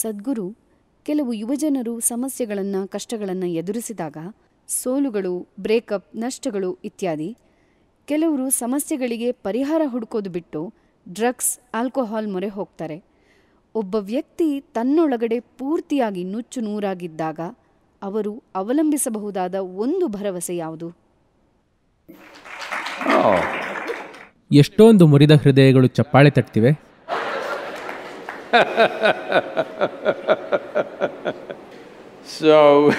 ಸದ್ಗುರು ಕೆಲವು ಯುವಜನರು ಸಮಸ್ಯೆಗಳನ್ನು ಕಷ್ಟಗಳನ್ನು ಎದುರಿಸಿದಾಗ ಸೋಲುಗಳು, ಬ್ರೇಕಪ್, ನಷ್ಟಗಳು ಇತ್ಯಾದಿ, ಕೆಲವರು ಸಮಸ್ಯೆಗಳಿಗೆ ಪರಿಹಾರ ಹುಡುಕೋದು ಬಿಟ್ಟು ಡ್ರಗ್ಸ್, ಆಲ್ಕೋಹಾಲ್ ಮೊರೆ ಹೋಗ್ತಾರೆ. ಒಬ್ಬ ವ್ಯಕ್ತಿ ತನ್ನೊಳಗಡೆ ಪೂರ್ತಿಯಾಗಿ ನುಚ್ಚು ನೂರಾಗಿದ್ದಾಗ ಅವರು ಅವಲಂಬಿಸಬಹುದಾದ ಒಂದು ಭರವಸೆ ಯಾವುದು? ಎಷ್ಟೊಂದು ಮುರಿದ ಹೃದಯಗಳು ಚಪ್ಪಾಳೆ ತಟ್ತಿವೆ ಸೊ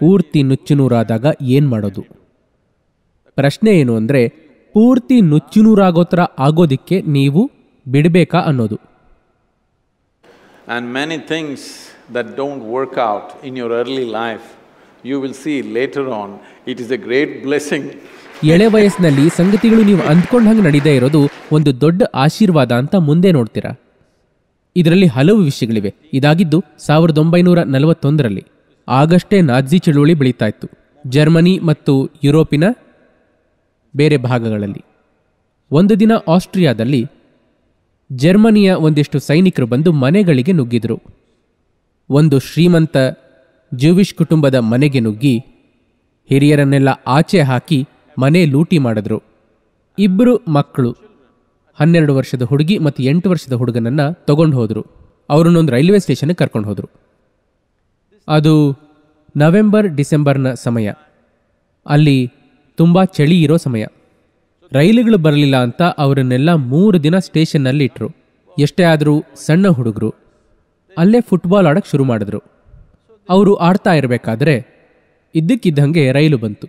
ಪೂರ್ತಿ ನುಚ್ಚುನೂರಾದಾಗ ಏನು ಮಾಡೋದು ಪ್ರಶ್ನೆ ಏನು ಅಂದರೆ ಪೂರ್ತಿ ನುಚ್ಚುನೂರಾಗೋ ಥರ ಆಗೋದಿಕ್ಕೆ ನೀವು ಬಿಡಬೇಕಾ ಅನ್ನೋದು and many things that don't work in your early life you will see later on it is a great blessing ಎಳೆ ವಯಸ್ಸಿನಲ್ಲಿ ಸಂಗತಿಗಳು ನೀವು ಅಂದ್ಕೊಂಡು ಹಂಗೆ ನಡೀದೇ ಇರೋದು ಒಂದು ದೊಡ್ಡ ಆಶೀರ್ವಾದ ಅಂತ ಮುಂದೆ ನೋಡ್ತೀರಾ ಇದರಲ್ಲಿ ಹಲವು ವಿಷಯಗಳಿವೆ ಇದಾಗಿದ್ದು ಸಾವಿರದ ಒಂಬೈನೂರ ನಲವತ್ತೊಂದರಲ್ಲಿ ಆಗಷ್ಟೇ ನಾಜಿ ಚಳುವಳಿ ಬೆಳೀತಾ ಇತ್ತು ಜರ್ಮನಿ ಮತ್ತು ಯುರೋಪಿನ ಬೇರೆ ಭಾಗಗಳಲ್ಲಿ ಒಂದು ದಿನ ಆಸ್ಟ್ರಿಯಾದಲ್ಲಿ ಜರ್ಮನಿಯ ಒಂದಿಷ್ಟು ಸೈನಿಕರು ಬಂದು ಮನೆಗಳಿಗೆ ನುಗ್ಗಿದರು ಒಂದು ಶ್ರೀಮಂತ ಜ್ಯೂವಿಶ್ ಕುಟುಂಬದ ಮನೆಗೆ ನುಗ್ಗಿ ಹಿರಿಯರನ್ನೆಲ್ಲ ಆಚೆ ಹಾಕಿ ಮನೆ ಲೂಟಿ ಮಾಡಿದ್ರು ಇಬ್ಬರು ಮಕ್ಕಳು ಹನ್ನೆರಡು ವರ್ಷದ ಹುಡುಗಿ ಮತ್ತು ಎಂಟು ವರ್ಷದ ಹುಡುಗನನ್ನು ತಗೊಂಡು ಹೋದರು ಅವರನ್ನೊಂದು ರೈಲ್ವೆ ಸ್ಟೇಷನ್ಗೆ ಕರ್ಕೊಂಡು ಹೋದರು ಅದು ನವೆಂಬರ್ ಡಿಸೆಂಬರ್ನ ಸಮಯ ಅಲ್ಲಿ ತುಂಬ ಚಳಿ ಇರೋ ಸಮಯ ರೈಲುಗಳು ಬರಲಿಲ್ಲ ಅಂತ ಅವರನ್ನೆಲ್ಲ ಮೂರು ದಿನ ಸ್ಟೇಷನ್ನಲ್ಲಿ ಇಟ್ಟರು ಎಷ್ಟೇ ಆದರೂ ಸಣ್ಣ ಹುಡುಗರು ಅಲ್ಲೇ ಫುಟ್ಬಾಲ್ ಆಡೋಕ್ಕೆ ಶುರು ಮಾಡಿದ್ರು ಅವರು ಆಡ್ತಾ ಇರಬೇಕಾದ್ರೆ ಇದ್ದಕ್ಕಿದ್ದಂಗೆ ರೈಲು ಬಂತು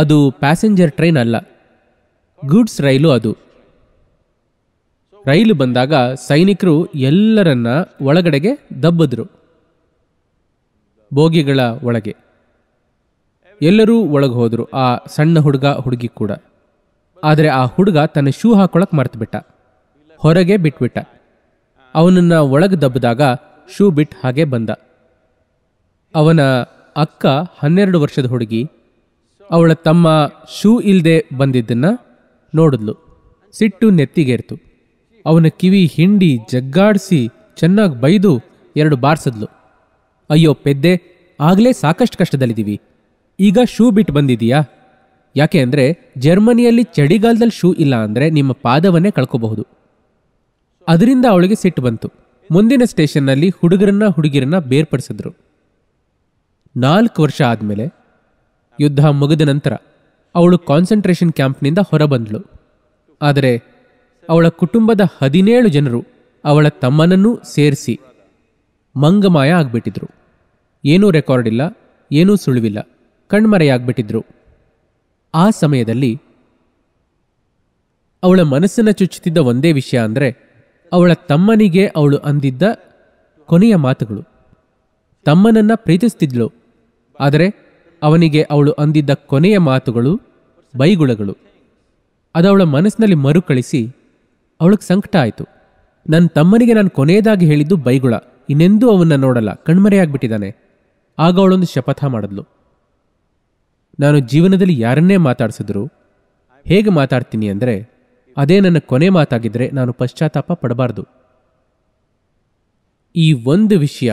ಅದು ಪ್ಯಾಸೆಂಜರ್ ಟ್ರೈನ್ ಅಲ್ಲ ಗೂಡ್ಸ್ ರೈಲು ಅದು ರೈಲು ಬಂದಾಗ ಸೈನಿಕರು ಎಲ್ಲರನ್ನ ಒಳಗಡೆಗೆ ದಬ್ಬದ್ರು ಬೋಗಿಗಳ ಒಳಗೆ ಎಲ್ಲರೂ ಒಳಗೆ ಹೋದರು ಆ ಸಣ್ಣ ಹುಡುಗ ಹುಡುಗಿ ಕೂಡ ಆದರೆ ಆ ಹುಡುಗ ತನ್ನ ಶೂ ಹಾಕೊಳಕ್ಕೆ ಮರ್ತುಬಿಟ್ಟ ಹೊರಗೆ ಬಿಟ್ಬಿಟ್ಟ ಅವನನ್ನು ಒಳಗೆ ದಬ್ಬಿದಾಗ ಶೂ ಬಿಟ್ಟು ಹಾಗೆ ಬಂದ ಅವನ ಅಕ್ಕ ಹನ್ನೆರಡು ವರ್ಷದ ಹುಡುಗಿ ಅವಳ ತಮ್ಮ ಶೂ ಇಲ್ಲದೆ ಬಂದಿದ್ದನ್ನು ನೋಡಿದ್ಲು ಸಿಟ್ಟು ನೆತ್ತಿಗೇರ್ತು ಅವನ ಕಿವಿ ಹಿಂಡಿ ಜಗ್ಗಾಡಿಸಿ ಚೆನ್ನಾಗಿ ಬೈದು ಎರಡು ಬಾರಿಸಿದ್ಲು ಅಯ್ಯೋ ಪೆದ್ದೆ ಆಗಲೇ ಸಾಕಷ್ಟು ಕಷ್ಟದಲ್ಲಿದ್ದೀವಿ ಈಗ ಶೂ ಬಿಟ್ಟು ಬಂದಿದೀಯಾ ಯಾಕೆ ಅಂದರೆ ಜರ್ಮನಿಯಲ್ಲಿ ಚಳಿಗಾಲದಲ್ಲಿ ಶೂ ಇಲ್ಲ ಅಂದರೆ ನಿಮ್ಮ ಪಾದವನ್ನೇ ಕಳ್ಕೋಬಹುದು ಅದರಿಂದ ಅವಳಿಗೆ ಸಿಟ್ಟು ಬಂತು ಮುಂದಿನ ಸ್ಟೇಷನ್ನಲ್ಲಿ ಹುಡುಗರನ್ನ ಹುಡುಗಿರನ್ನ ಬೇರ್ಪಡಿಸಿದ್ರು ನಾಲ್ಕು ವರ್ಷ ಆದಮೇಲೆ ಯುದ್ಧ ಮುಗಿದ ನಂತರ ಅವಳು ಕಾನ್ಸಂಟ್ರೇಷನ್ ಕ್ಯಾಂಪ್ನಿಂದ ಹೊರಬಂದಳು ಆದರೆ ಅವಳ ಕುಟುಂಬದ ಹದಿನೇಳು ಜನರು ಅವಳ ತಮ್ಮನನ್ನೂ ಸೇರಿಸಿ ಮಂಗಮಾಯ ಆಗ್ಬಿಟ್ಟಿದ್ರು ಏನೂ ರೆಕಾರ್ಡ್ ಇಲ್ಲ ಏನೂ ಸುಳಿವಿಲ್ಲ ಕಣ್ಮರೆಯಾಗ್ಬಿಟ್ಟಿದ್ರು ಆ ಸಮಯದಲ್ಲಿ ಅವಳ ಮನಸ್ಸನ್ನು ಚುಚ್ಚುತ್ತಿದ್ದ ಒಂದೇ ವಿಷಯ ಅಂದರೆ ಅವಳ ತಮ್ಮನಿಗೆ ಅವಳು ಅಂದಿದ್ದ ಕೊನೆಯ ಮಾತುಗಳು ತಮ್ಮನನ್ನ ಪ್ರೀತಿಸ್ತಿದ್ಳು ಆದರೆ ಅವನಿಗೆ ಅವಳು ಅಂದಿದ್ದ ಕೊನೆಯ ಮಾತುಗಳು ಬೈಗುಳಗಳು ಅದವಳ ಮನಸ್ಸಿನಲ್ಲಿ ಮರುಕಳಿಸಿ ಅವಳಿಗೆ ಸಂಕಟ ಆಯಿತು ನನ್ನ ತಮ್ಮನಿಗೆ ನಾನು ಕೊನೆಯದಾಗಿ ಹೇಳಿದ್ದು ಬೈಗುಳ ಇನ್ನೆಂದೂ ಅವನ್ನ ನೋಡಲ್ಲ ಕಣ್ಮರೆಯಾಗ್ಬಿಟ್ಟಿದ್ದಾನೆ ಆಗ ಅವಳೊಂದು ಶಪಥ ಮಾಡಿದ್ಲು ನಾನು ಜೀವನದಲ್ಲಿ ಯಾರನ್ನೇ ಮಾತಾಡಿಸಿದ್ರು ಹೇಗೆ ಮಾತಾಡ್ತೀನಿ ಅಂದರೆ ಅದೇ ನನ್ನ ಕೊನೆ ಮಾತಾಗಿದ್ದರೆ ನಾನು ಪಶ್ಚಾತ್ತಾಪ ಪಡಬಾರ್ದು ಈ ಒಂದು ವಿಷಯ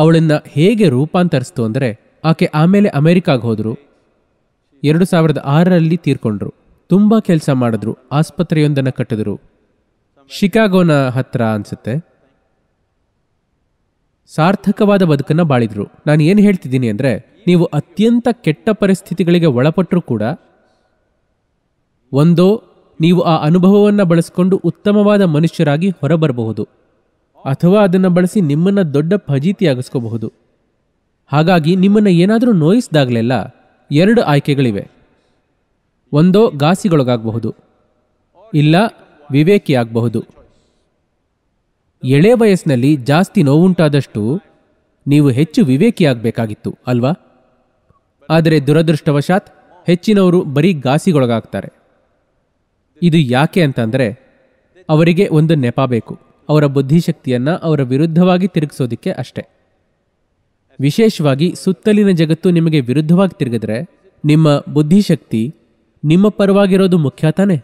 ಅವಳನ್ನು ಹೇಗೆ ರೂಪಾಂತರಿಸ್ತು ಅಂದರೆ ಆಕೆ ಆಮೇಲೆ ಅಮೆರಿಕಾಗೆ ಹೋದರು ಎರಡು ಸಾವಿರದ ಆರರಲ್ಲಿ ತೀರ್ಕೊಂಡ್ರು ತುಂಬ ಕೆಲಸ ಮಾಡಿದ್ರು ಆಸ್ಪತ್ರೆಯೊಂದನ್ನು ಕಟ್ಟಿದ್ರು ಶಿಕಾಗೋನ ಹತ್ರ ಅನಿಸುತ್ತೆ ಸಾರ್ಥಕವಾದ ಬದುಕನ್ನು ಬಾಳಿದ್ರು ನಾನು ಏನು ಹೇಳ್ತಿದ್ದೀನಿ ಅಂದರೆ ನೀವು ಅತ್ಯಂತ ಕೆಟ್ಟ ಪರಿಸ್ಥಿತಿಗಳಿಗೆ ಒಳಪಟ್ಟರೂ ಕೂಡ ಒಂದೋ ನೀವು ಆ ಅನುಭವವನ್ನು ಬಳಸಿಕೊಂಡು ಉತ್ತಮವಾದ ಮನುಷ್ಯರಾಗಿ ಹೊರಬರಬಹುದು ಅಥವಾ ಅದನ್ನು ಬಳಸಿ ನಿಮ್ಮನ್ನು ದೊಡ್ಡ ಫಜೀತಿಯಾಗಿಸ್ಕೋಬಹುದು ಹಾಗಾಗಿ ನಿಮ್ಮನ್ನು ಏನಾದರೂ ನೋಯಿಸಿದಾಗಲೆಲ್ಲ ಎರಡು ಆಯ್ಕೆಗಳಿವೆ ಒಂದೋ ಘಾಸಿಗೊಳಗಾಗಬಹುದು ಇಲ್ಲ ವಿವೇಕಿಯಾಗಬಹುದು ಎಳೆ ವಯಸ್ಸಿನಲ್ಲಿ ಜಾಸ್ತಿ ನೋವುಂಟಾದಷ್ಟು ನೀವು ಹೆಚ್ಚು ವಿವೇಕಿಯಾಗಬೇಕಾಗಿತ್ತು ಅಲ್ವಾ ಆದರೆ ದುರದೃಷ್ಟವಶಾತ್ ಹೆಚ್ಚಿನವರು ಬರೀ ಘಾಸಿಗೊಳಗಾಗ್ತಾರೆ ಇದು ಯಾಕೆ ಅಂತಂದರೆ ಅವರಿಗೆ ಒಂದು ನೆಪ ಬೇಕು ಅವರ ಬುದ್ಧಿಶಕ್ತಿಯನ್ನು ಅವರ ವಿರುದ್ಧವಾಗಿ ತಿರುಗಿಸೋದಿಕ್ಕೆ ಅಷ್ಟೇ ವಿಶೇಷವಾಗಿ ಸುತ್ತಲಿನ ಜಗತ್ತು ನಿಮಗೆ ವಿರುದ್ಧವಾಗಿ ತಿರುಗಿದ್ರೆ ನಿಮ್ಮ ಬುದ್ಧಿಶಕ್ತಿ ನಿಮ್ಮ ಪರವಾಗಿರೋದು ಮುಖ್ಯ ತಾನೇ